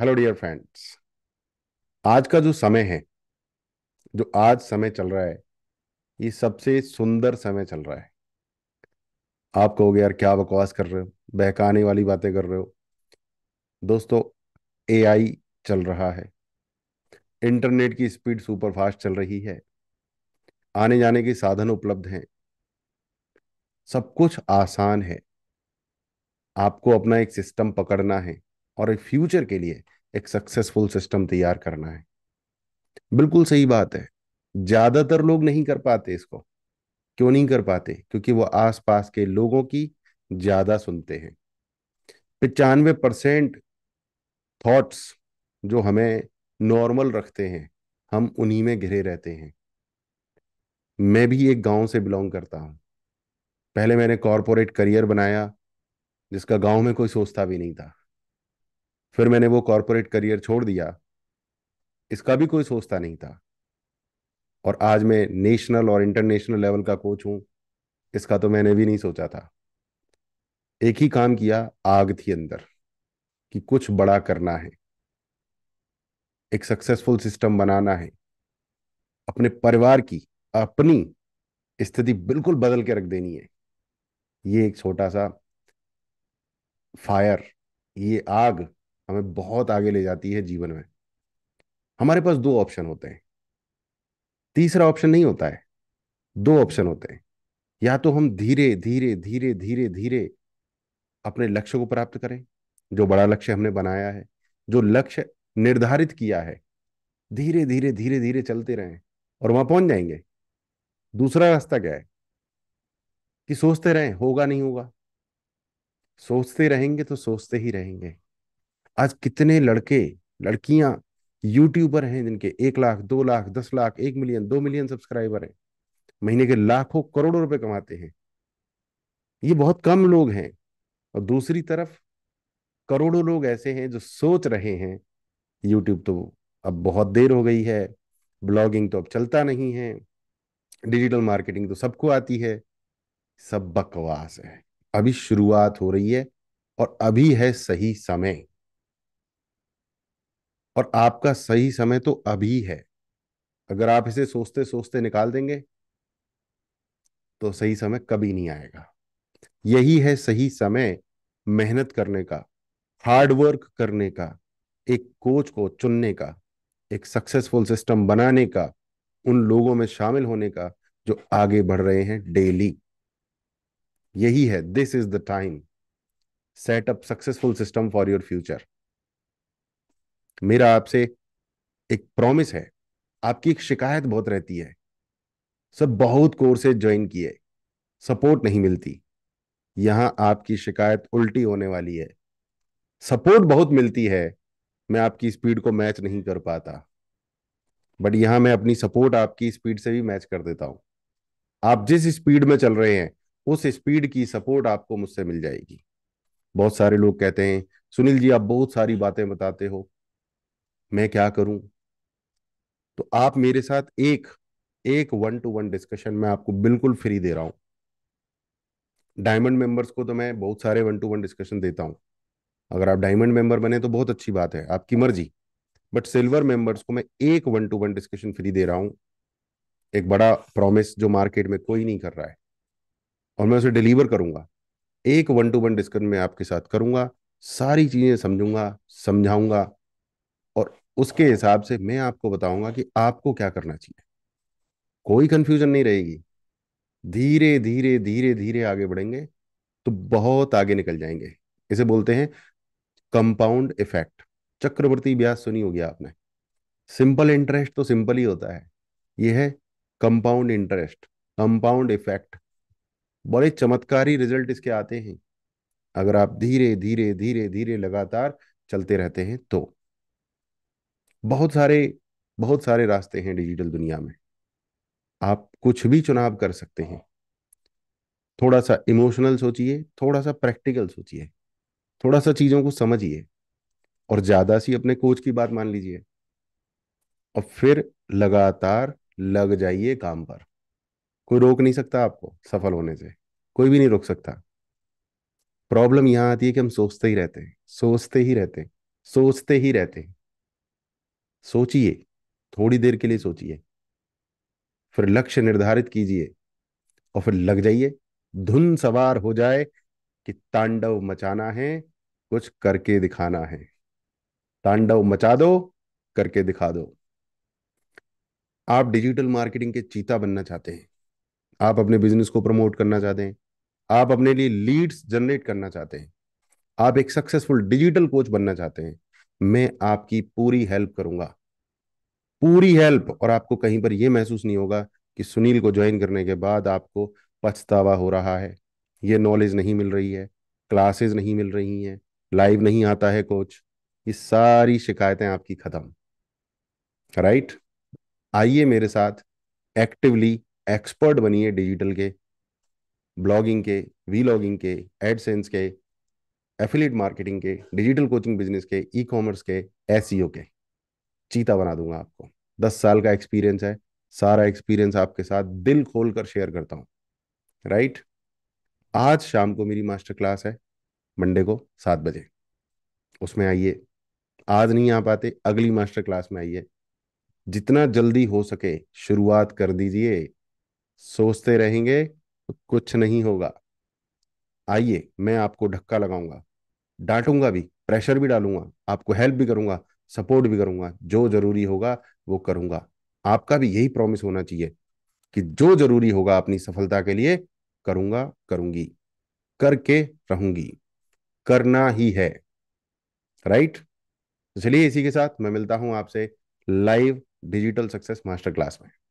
hello dear friends आज का जो समय है जो आज समय चल रहा है ये सबसे सुंदर समय चल रहा है आप कहोगे यार क्या बकवास कर रहे हो बहकाने वाली बातें कर रहे हो दोस्तों एआई चल रहा है इंटरनेट की स्पीड सुपर फास्ट चल रही है आने जाने के साधन उपलब्ध हैं सब कुछ आसान है आपको अपना एक सिस्टम पकड़ना है और एक फ्यूचर के लिए एक सक्सेसफुल सिस्टम तैयार करना है बिल्कुल सही बात है ज्यादातर लोग नहीं कर पाते इसको क्यों नहीं कर पाते क्योंकि वो आसपास के लोगों की ज्यादा सुनते हैं पचानवे परसेंट थॉट्स जो हमें नॉर्मल रखते हैं हम उन्हीं में घिरे रहते हैं मैं भी एक गांव से बिलोंग करता हूं पहले मैंने कॉरपोरेट करियर बनाया जिसका गांव में कोई सोचता भी नहीं था फिर मैंने वो कॉरपोरेट करियर छोड़ दिया इसका भी कोई सोचता नहीं था और आज मैं नेशनल और इंटरनेशनल लेवल का कोच हूं इसका तो मैंने भी नहीं सोचा था एक ही काम किया आग थी अंदर कि कुछ बड़ा करना है एक सक्सेसफुल सिस्टम बनाना है अपने परिवार की अपनी स्थिति बिल्कुल बदल के रख देनी है ये एक छोटा सा फायर ये आग हमें बहुत आगे ले जाती है जीवन में हमारे पास दो ऑप्शन होते हैं तीसरा ऑप्शन नहीं होता है दो ऑप्शन होते हैं या तो हम धीरे धीरे धीरे धीरे धीरे अपने लक्ष्य को प्राप्त करें जो बड़ा लक्ष्य हमने बनाया है जो लक्ष्य निर्धारित किया है धीरे धीरे धीरे धीरे चलते रहें और वहां पहुंच जाएंगे दूसरा रास्ता क्या है कि सोचते रहें होगा नहीं होगा सोचते रहेंगे तो सोचते ही रहेंगे आज कितने लड़के लड़कियां यूट्यूबर हैं जिनके एक लाख दो लाख दस लाख एक मिलियन दो मिलियन सब्सक्राइबर हैं महीने के लाखों करोड़ों रुपए कमाते हैं ये बहुत कम लोग हैं और दूसरी तरफ करोड़ों लोग ऐसे हैं जो सोच रहे हैं यूट्यूब तो अब बहुत देर हो गई है ब्लॉगिंग तो अब चलता नहीं है डिजिटल मार्केटिंग तो सबको आती है सब बकवास है अभी शुरुआत हो रही है और अभी है सही समय और आपका सही समय तो अभी है अगर आप इसे सोचते सोचते निकाल देंगे तो सही समय कभी नहीं आएगा यही है सही समय मेहनत करने का हार्ड वर्क करने का एक कोच को चुनने का एक सक्सेसफुल सिस्टम बनाने का उन लोगों में शामिल होने का जो आगे बढ़ रहे हैं डेली यही है this is the time setup successful system for your future मेरा आपसे एक प्रॉमिस है आपकी एक शिकायत बहुत रहती है सब बहुत कोर्सेज ज्वाइन किए सपोर्ट नहीं मिलती यहाँ आपकी शिकायत उल्टी होने वाली है सपोर्ट बहुत मिलती है मैं आपकी स्पीड को मैच नहीं कर पाता बट यहां मैं अपनी सपोर्ट आपकी स्पीड से भी मैच कर देता हूं आप जिस स्पीड में चल रहे हैं उस स्पीड की सपोर्ट आपको मुझसे मिल जाएगी बहुत सारे लोग कहते हैं सुनील जी आप बहुत सारी बातें बताते हो मैं क्या करूं तो आप मेरे साथ एक एक वन टू वन डिस्कशन में आपको बिल्कुल फ्री दे रहा हूं डायमंड मेंबर्स को तो मैं बहुत सारे वन टू वन डिस्कशन देता हूं अगर आप डायमंड मेंबर बने तो बहुत अच्छी बात है आपकी मर्जी बट सिल्वर मेंबर्स को मैं एक one to one discussion free दे रहा हूं एक बड़ा प्रॉमिस जो मार्केट में कोई नहीं कर रहा है और मैं उसे डिलीवर करूंगा एक वन टू वन डिस्कशन में आपके साथ करूंगा सारी चीजें समझूंगा समझाऊंगा और उसके हिसाब से मैं आपको बताऊंगा कि आपको क्या करना चाहिए कोई कंफ्यूजन नहीं रहेगी धीरे धीरे धीरे धीरे आगे बढ़ेंगे तो बहुत आगे निकल जाएंगे इसे बोलते हैं कंपाउंड इफेक्ट चक्रवर्ती ब्याज सुनी होगी आपने सिंपल इंटरेस्ट तो सिंपल ही होता है यह है कंपाउंड इंटरेस्ट कंपाउंड इफेक्ट बड़े चमत्कारी रिजल्ट इसके आते हैं अगर आप धीरे धीरे धीरे धीरे लगातार चलते रहते हैं तो बहुत सारे बहुत सारे रास्ते हैं डिजिटल दुनिया में आप कुछ भी चुनाव कर सकते हैं थोड़ा सा इमोशनल सोचिए थोड़ा सा प्रैक्टिकल सोचिए थोड़ा सा चीज़ों को समझिए और ज़्यादा सी अपने कोच की बात मान लीजिए और फिर लगातार लग जाइए काम पर कोई रोक नहीं सकता आपको सफल होने से कोई भी नहीं रोक सकता प्रॉब्लम यहां आती है कि हम सोचते ही रहते हैं सोचते ही रहते हैं सोचते ही रहते हैं सोचिए थोड़ी देर के लिए सोचिए फिर लक्ष्य निर्धारित कीजिए और फिर लग जाइए धुन सवार हो जाए कि तांडव मचाना है कुछ करके दिखाना है तांडव मचा दो करके दिखा दो आप डिजिटल मार्केटिंग के चीता बनना चाहते हैं आप अपने बिजनेस को प्रमोट करना चाहते हैं आप अपने लिए लीड्स जनरेट करना चाहते हैं आप एक सक्सेसफुल डिजिटल कोच बनना चाहते हैं मैं आपकी पूरी हेल्प करूंगा पूरी हेल्प और आपको कहीं पर यह महसूस नहीं होगा कि सुनील को ज्वाइन करने के बाद आपको पछतावा हो रहा है ये नॉलेज नहीं मिल रही है क्लासेस नहीं मिल रही हैं लाइव नहीं आता है कोच ये सारी शिकायतें आपकी खत्म राइट आइए मेरे साथ एक्टिवली एक्सपर्ट बनिए डिजिटल के ब्लॉगिंग के वीलॉगिंग के एडसेंस के एफिलेट मार्केटिंग के डिजिटल कोचिंग बिजनेस के ई कॉमर्स के एस e के चीता बना दूंगा आपको दस साल का एक्सपीरियंस है सारा एक्सपीरियंस आपके साथ दिल खोल कर शेयर करता हूँ राइट आज शाम को मेरी मास्टर क्लास है मंडे को सात बजे उसमें आइए आज नहीं आ पाते अगली मास्टर क्लास में आइए जितना जल्दी हो सके शुरुआत कर दीजिए सोचते रहेंगे तो कुछ नहीं होगा आइए मैं आपको धक्का लगाऊंगा डांटूंगा भी प्रेशर भी डालूंगा आपको हेल्प भी करूंगा सपोर्ट भी करूंगा जो जरूरी होगा वो करूंगा आपका भी यही प्रॉमिस होना चाहिए कि जो जरूरी होगा अपनी सफलता के लिए करूंगा करूंगी करके रहूंगी करना ही है राइट तो चलिए इसी के साथ मैं मिलता हूं आपसे live digital success master class में